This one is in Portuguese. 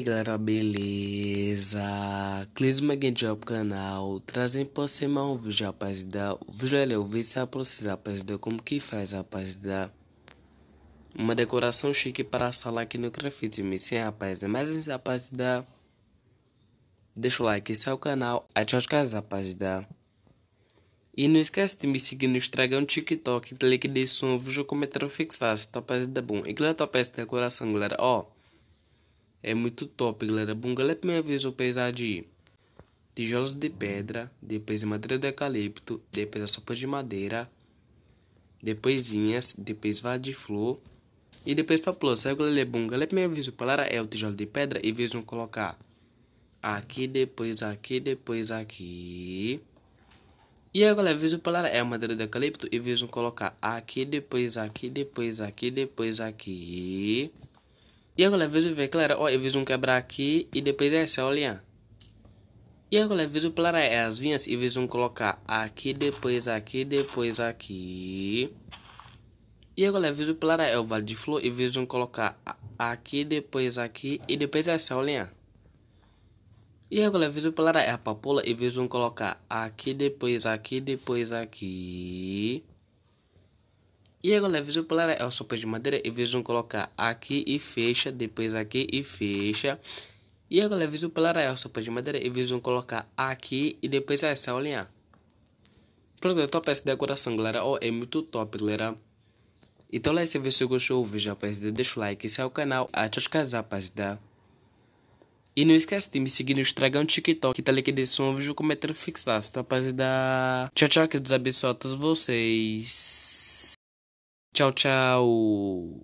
aí galera, beleza? Clisma Game Job é canal, trazendo pra você mais um vídeo, rapaziada. O vídeo é o vídeo será pra vocês, rapaziada, como que faz, rapaziada. Uma decoração chique para a sala aqui no Grafite, sim, rapaziada. Mas antes, rapaziada, deixa o like, esse é o canal, até as casas, rapaziada. E não esquece de me seguir no Instagram, TikTok, clique de som, vídeo, comentário fixado, tá, rapaziada, bom. E galera, top essa decoração, galera, ó. É muito top, galera. Bungalow é a primeira vez eu pesar de tijolos de pedra, depois madeira de eucalipto, depois a sopa de madeira, depois vinhas, depois vara de flor e depois papelão. Sabe quando ele é bungalow? É a primeira vez eu parar é o tijolo de pedra e vez colocar aqui, depois aqui, depois aqui. E aí, galera, vez o é a madeira de eucalipto e vez colocar aqui, depois aqui, depois aqui, depois aqui. E agora vejo ver, claro, ó, eu vejo um quebrar aqui e depois é só olhar. E agora vejo para é as vinhas e vejo um colocar aqui, depois aqui, depois aqui. E agora vejo para é o vale de flor e vejo um colocar aqui, depois aqui e depois é só olhar. E agora vejo para é a papoula e vejo um colocar aqui, depois aqui, depois aqui. E agora visão polar é o sopa de madeira e vocês vão colocar aqui e fecha, depois aqui e fecha. E agora visão polar é o sopa de madeira e vocês vão colocar aqui e depois é só alinhar. Pronto, top essa decoração, galera. Oh, é muito top, galera. Então, lá se você gostou, veja, rapaziada, deixa o like, se é o canal, até os casas, rapaziada. E não esquece de me seguir no Instagram, TikTok, que tá ligado desse um vídeo cometer fixado, tá, rapaziada? Tchau, tchau, que Deus abençoe a todos vocês. Tchau, tchau.